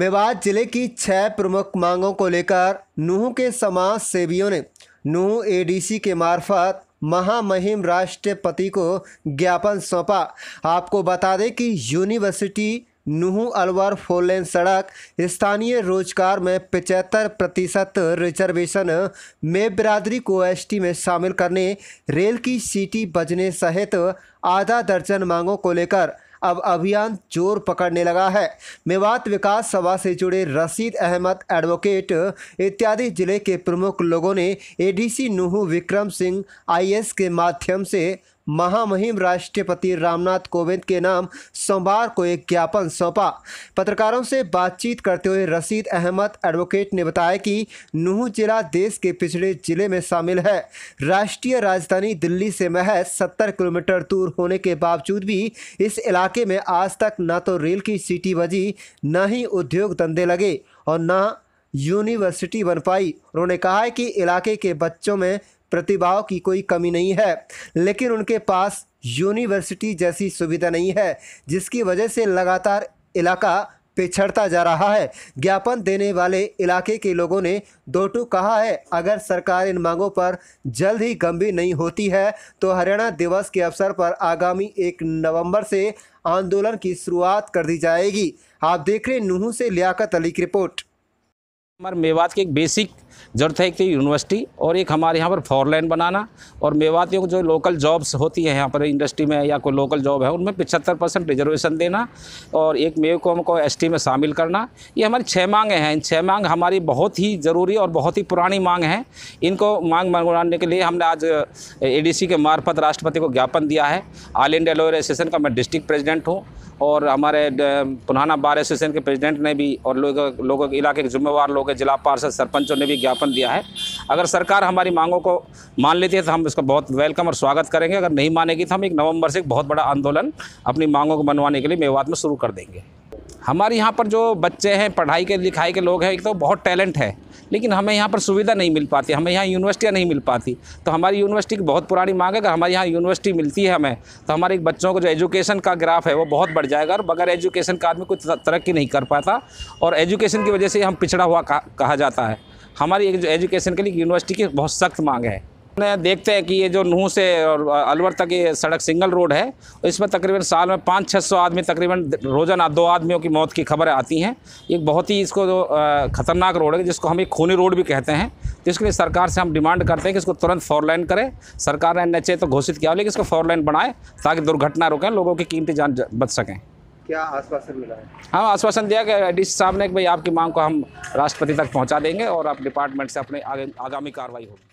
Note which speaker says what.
Speaker 1: मेवात जिले की छह प्रमुख मांगों को लेकर नूह के समाज सेवियों ने नूह एडीसी के मार्फत महामहिम राष्ट्रपति को ज्ञापन सौंपा आपको बता दें कि यूनिवर्सिटी नूह अलवर फोरलेन सड़क स्थानीय रोजगार में पचहत्तर प्रतिशत रिजर्वेशन में बिरादरी को एस में शामिल करने रेल की सीटी बजने सहित आधा दर्जन मांगों को लेकर अब अभियान जोर पकड़ने लगा है मेवात विकास सभा से जुड़े रसीद अहमद एडवोकेट इत्यादि जिले के प्रमुख लोगों ने एडीसी नूह विक्रम सिंह आईएएस के माध्यम से महामहिम राष्ट्रपति रामनाथ कोविंद के नाम सोमवार को एक ज्ञापन सौंपा पत्रकारों से बातचीत करते हुए रसीद अहमद एडवोकेट ने बताया कि नूह जिला देश के पिछड़े जिले में शामिल है राष्ट्रीय राजधानी दिल्ली से महज सत्तर किलोमीटर दूर होने के बावजूद भी इस इलाके में आज तक न तो रेल की सीटी बजी न ही उद्योग धंधे लगे और न यूनिवर्सिटी बन पाई उन्होंने कहा है कि इलाके के बच्चों में प्रतिभाओं की कोई कमी नहीं है लेकिन उनके पास यूनिवर्सिटी जैसी सुविधा नहीं है जिसकी वजह से लगातार इलाका पिछड़ता जा रहा है ज्ञापन देने वाले इलाके के लोगों ने दो टू कहा है अगर सरकार इन मांगों पर जल्द ही गंभीर नहीं होती है तो हरियाणा दिवस के अवसर पर आगामी एक नवंबर से आंदोलन की शुरुआत कर दी जाएगी आप देख रहे नूहू से लियाकत अली की रिपोर्ट
Speaker 2: मेवात के एक बेसिक जरूरत है कि यूनिवर्सिटी तो और एक हमारे यहाँ पर फॉरलैंड लाइन बनाना और मेवातियों को जो लोकल जॉब्स होती है यहाँ पर इंडस्ट्री में या कोई लोकल जॉब है उनमें पिछहत्तर परसेंट रिजर्वेशन देना और एक मेव को हमको एस में शामिल करना ये हमारी छः मांगें हैं इन छः मांग हमारी बहुत ही ज़रूरी और बहुत ही पुरानी मांग है इनको मांग मंगवाने के लिए हमने आज ए के मार्फत राष्ट्रपति को ज्ञापन दिया है ऑल इंडिया लोअर एसोसिएशन का मैं डिस्ट्रिक्ट प्रेजिडेंट हूँ और हमारे पुनाना बार एसोसिएशन के प्रेजिडेंट ने भी और लोगों लोगों के इलाके के जिम्मेवार लोग जिला पार्षद सरपंचों ने भी ज्ञापन दिया है अगर सरकार हमारी मांगों को मान लेती है तो हम इसका बहुत वेलकम और स्वागत करेंगे अगर नहीं मानेगी तो हम एक नवंबर से एक बहुत बड़ा आंदोलन अपनी मांगों को मनवाने के लिए मेवात में शुरू कर देंगे हमारे यहाँ पर जो बच्चे हैं पढ़ाई के लिखाई के लोग हैं एक तो बहुत टैलेंट है लेकिन हमें यहाँ पर सुविधा नहीं मिल पाती हमें यहाँ यूनिवर्सिटियाँ नहीं मिल पाती तो हमारी यूनिवर्सिटी की बहुत पुरानी मांग है अगर हमारे यहाँ यूनिवर्सिटी मिलती है हमें तो हमारे बच्चों को जो एजुकेशन का ग्राफ है वो बहुत बढ़ जाएगा और बगैर एजुकेशन का आदमी कोई तरक्की नहीं कर पाता और एजुकेशन की वजह से हम पिछड़ा हुआ कहा जाता है हमारी एक जो एजुकेशन के लिए यूनिवर्सिटी की बहुत सख्त मांग है देखते हैं कि ये जो नूह से और अलवर तक ये सड़क सिंगल रोड है इसमें तकरीबन साल में पाँच छः सौ आदमी तकरीबन रोजाना दो आदमियों की मौत की खबरें आती हैं एक बहुत ही इसको जो ख़तरनाक रोड है जिसको हम एक खूनी रोड भी कहते हैं तो इसके लिए सरकार से हम डिमांड करते हैं कि इसको तुरंत फोर लाइन करें सरकार ने एन तो घोषित किया लेकिन इसको फोर लाइन बनाए ताकि दुर्घटना रुकें लोगों की कीमती जान बच सकें क्या
Speaker 1: आश्वासन मिला है
Speaker 2: हाँ आश्वासन दिया कि डी साहब ने कि भाई आपकी मांग को हम राष्ट्रपति तक पहुँचा देंगे और आप डिपार्टमेंट से अपने आगे आगामी कार्रवाई होगी